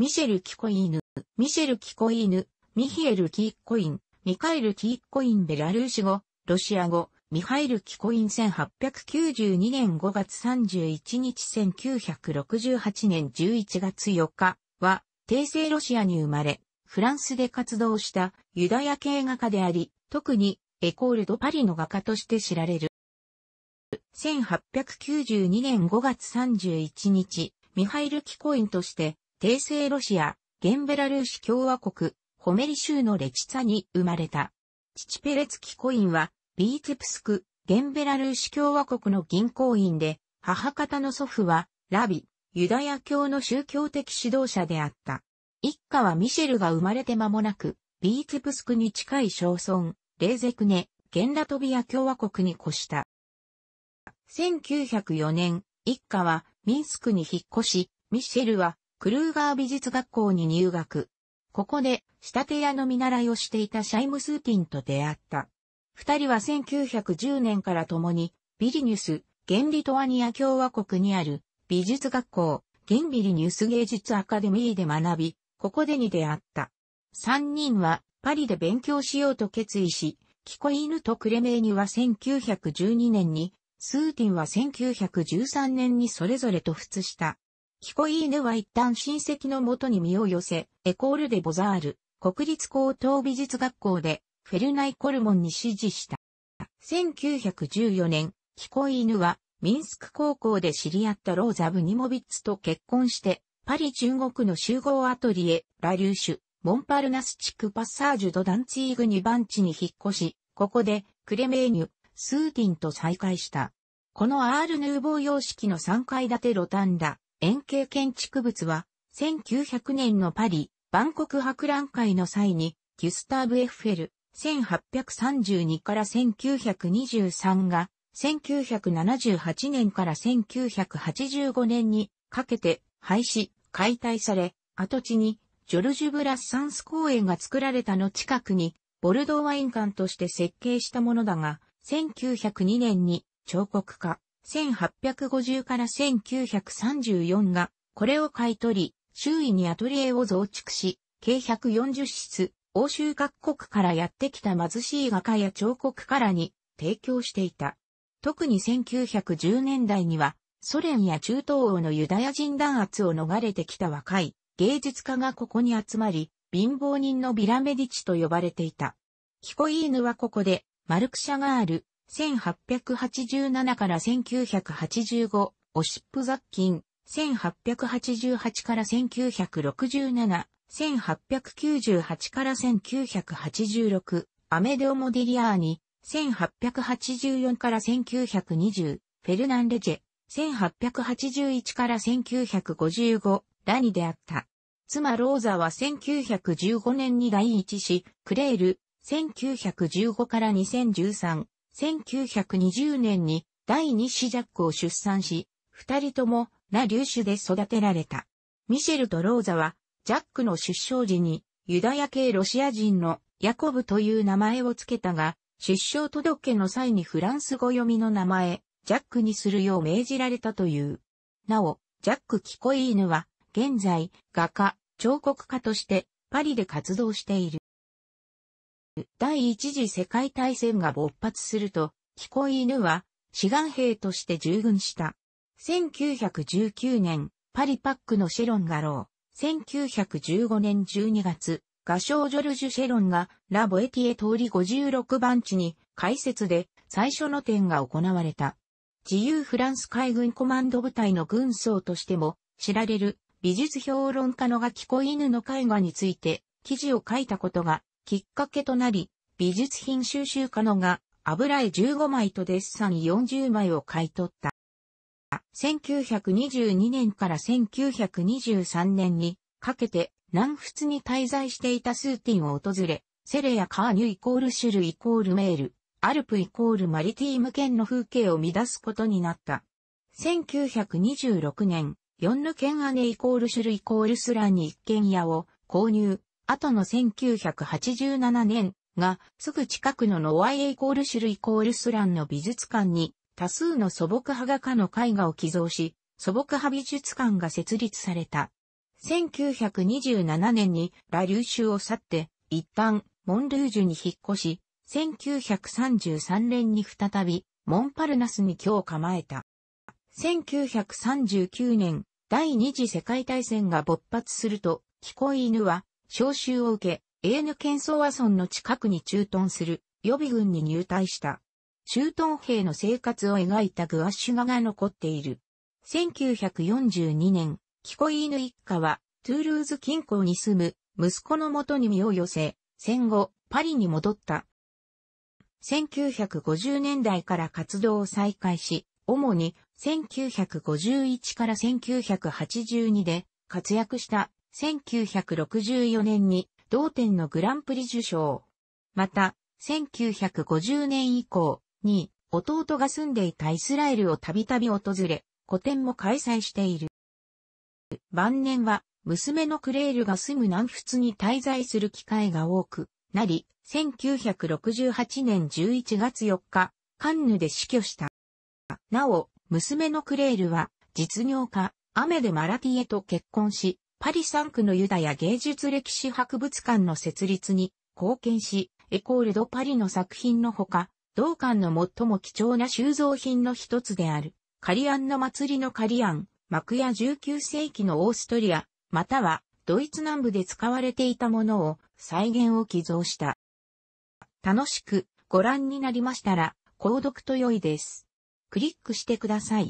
ミシェル・キコイーヌ、ミシェル・キコイーヌ、ミヒエル・キーコイン、ミカエル・キーコインベラルーシ語、ロシア語、ミハイル・キコイン1892年5月31日1968年11月4日は、帝政ロシアに生まれ、フランスで活動したユダヤ系画家であり、特にエコール・ド・パリの画家として知られる。1892年5月31日、ミハイル・キコインとして帝政ロシア、ゲンベラルーシ共和国、ホメリ州のレチツァに生まれた。父ペレツキコインは、ビーツプスク、ゲンベラルーシ共和国の銀行員で、母方の祖父は、ラビ、ユダヤ教の宗教的指導者であった。一家はミシェルが生まれて間もなく、ビーツプスクに近い小村、レーゼクネ、ゲンラトビア共和国に越した。1904年、一家はミンスクに引っ越し、ミシェルはクルーガー美術学校に入学。ここで、仕立て屋の見習いをしていたシャイムスーティンと出会った。二人は1910年から共に、ビリニュス、ゲンリトアニア共和国にある、美術学校、ンビリニュス芸術アカデミーで学び、ここでに出会った。三人は、パリで勉強しようと決意し、キコイーヌとクレメーニュは1912年に、スーティンは1913年にそれぞれと付した。ヒコイーヌは一旦親戚のもとに身を寄せ、エコールデ・ボザール、国立高等美術学校で、フェルナイ・コルモンに指示した。1914年、ヒコイーヌは、ミンスク高校で知り合ったローザ・ブニモビッツと結婚して、パリ中国の集合アトリエ、ラリューシュ、モンパルナス地区パッサージュドダンツィーグ2番地に引っ越し、ここで、クレメーニュ、スーティンと再会した。このアール・ヌーボー様式の3階建てロタンダ、円形建築物は、1900年のパリ、万国博覧会の際に、ギュスターブ・エッフェル、1832から1923が、1978年から1985年にかけて廃止、解体され、跡地にジョルジュ・ブラッサンス公園が作られたの近くに、ボルドーワイン館として設計したものだが、1902年に彫刻家、1850から1934が、これを買い取り、周囲にアトリエを増築し、計140室、欧州各国からやってきた貧しい画家や彫刻からに提供していた。特に1910年代には、ソ連や中東欧のユダヤ人弾圧を逃れてきた若い芸術家がここに集まり、貧乏人のビラメディチと呼ばれていた。キコイーヌはここで、マルク・シャガール、1887から1985、オシップ雑菌、1888から1967、1898から1986、アメデオ・モディリアーニ、1884から1920、フェルナンレジェ、1881から1955、ラニであった。妻ローザは1915年に第一子、クレール、1915から2013、1920年に第二子ジャックを出産し、二人ともラ・リューシュで育てられた。ミシェルとローザは、ジャックの出生時に、ユダヤ系ロシア人のヤコブという名前を付けたが、出生届の際にフランス語読みの名前、ジャックにするよう命じられたという。なお、ジャック・キコイーヌは、現在、画家、彫刻家として、パリで活動している。第一次世界大戦が勃発すると、聞こイ犬は志願兵として従軍した。1919年、パリパックのシェロン画廊。1915年12月、画商ジョルジュ・シェロンがラ・ボエティエ通り56番地に開設で最初の展が行われた。自由フランス海軍コマンド部隊の軍曹としても知られる美術評論家のガキコ犬の絵画について記事を書いたことがきっかけとなり、美術品収集家のが油絵15枚とデッサン40枚を買い取った。1922年から1923年にかけて南仏に滞在していたスーティンを訪れ、セレやカーニュイコールシュルイコールメール、アルプイコールマリティーム県の風景を乱すことになった。1926年、ヨンヌ県ネイコールシュルイコールスランに一軒家を購入、後の1987年が、すぐ近くのノワイエイコールシュルイコールスランの美術館に、多数の素朴派画家の絵画を寄贈し、素朴派美術館が設立された。1927年にラ・リューシュを去って、一旦、モンルージュに引っ越し、1933年に再び、モンパルナスに居を構えた。1939年、第二次世界大戦が勃発すると、聞こイ犬は、招集を受け、エーヌ県ソワ村の近くに駐屯する予備軍に入隊した。駐屯兵の生活を描いたグアッシュ画が残っている。1942年、キコイーヌ一家は、トゥールーズ近郊に住む息子の元に身を寄せ、戦後、パリに戻った。1950年代から活動を再開し、主に1951から1982で活躍した1964年に同店のグランプリ受賞。また、1950年以降に弟が住んでいたイスラエルをたびたび訪れ、個展も開催している。晩年は娘のクレールが住む南仏に滞在する機会が多くなり、1968年11月4日、カンヌで死去した。なお、娘のクレールは実業家、アメデ・マラティエと結婚し、パリ3区のユダヤ芸術歴史博物館の設立に貢献し、エコールドパリの作品のほか、同館の最も貴重な収蔵品の一つである、カリアンの祭りのカリアン、幕や19世紀のオーストリア、またはドイツ南部で使われていたものを再現を寄贈した。楽しくご覧になりましたら、購読と良いです。クリックしてください。